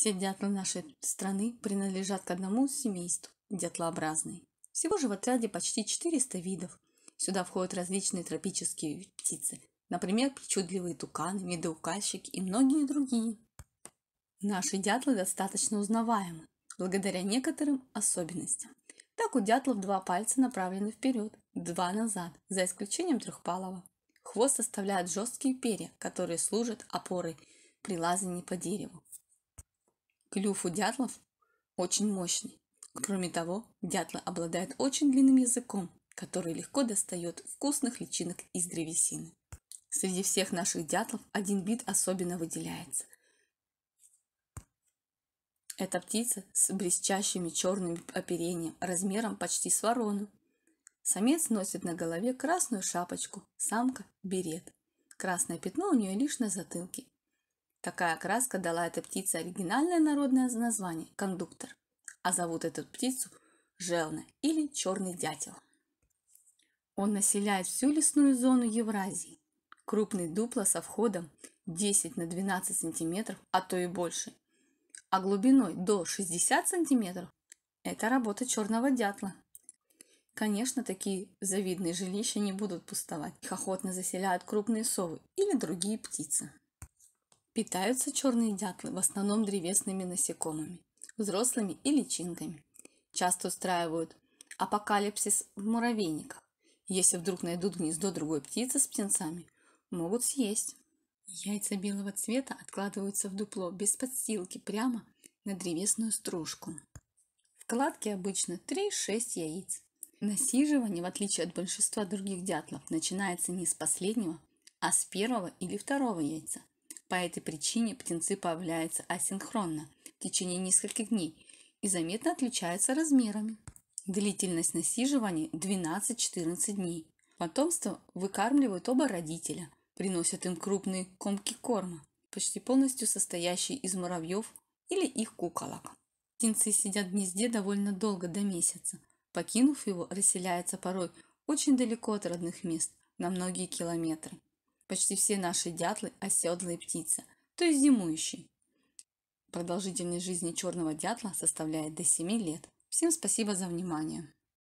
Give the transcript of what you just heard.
Все дятлы нашей страны принадлежат к одному семейству – дятлообразные. Всего же в отряде почти 400 видов. Сюда входят различные тропические птицы, например, причудливые туканы, медоукальщики и многие другие. Наши дятлы достаточно узнаваемы, благодаря некоторым особенностям. Так у дятлов два пальца направлены вперед, два назад, за исключением трехпалого. Хвост составляет жесткие перья, которые служат опорой при лазании по дереву. Клюв у дятлов очень мощный. Кроме того, дятлы обладают очень длинным языком, который легко достает вкусных личинок из древесины. Среди всех наших дятлов один вид особенно выделяется. Это птица с блестящими черным оперением размером почти с ворону. Самец носит на голове красную шапочку, самка – берет. Красное пятно у нее лишь на затылке. Такая краска дала этой птице оригинальное народное название – кондуктор, а зовут эту птицу желна или черный дятел. Он населяет всю лесную зону Евразии. Крупный дупло со входом 10 на 12 сантиметров, а то и больше, а глубиной до 60 сантиметров – это работа черного дятла. Конечно, такие завидные жилища не будут пустовать. Их охотно заселяют крупные совы или другие птицы. Питаются черные дятлы в основном древесными насекомыми, взрослыми и личинками. Часто устраивают апокалипсис в муравейниках. Если вдруг найдут гнездо другой птицы с птенцами, могут съесть. Яйца белого цвета откладываются в дупло без подстилки прямо на древесную стружку. Вкладки обычно 3-6 яиц. Насиживание, в отличие от большинства других дятлов, начинается не с последнего, а с первого или второго яйца. По этой причине птенцы появляются асинхронно в течение нескольких дней и заметно отличаются размерами. Длительность насиживания 12-14 дней. Потомство выкармливают оба родителя, приносят им крупные комки корма, почти полностью состоящие из муравьев или их куколок. Птенцы сидят в гнезде довольно долго до месяца. Покинув его, расселяются порой очень далеко от родных мест, на многие километры. Почти все наши дятлы – оседлые птицы, то есть зимующие. Продолжительность жизни черного дятла составляет до 7 лет. Всем спасибо за внимание.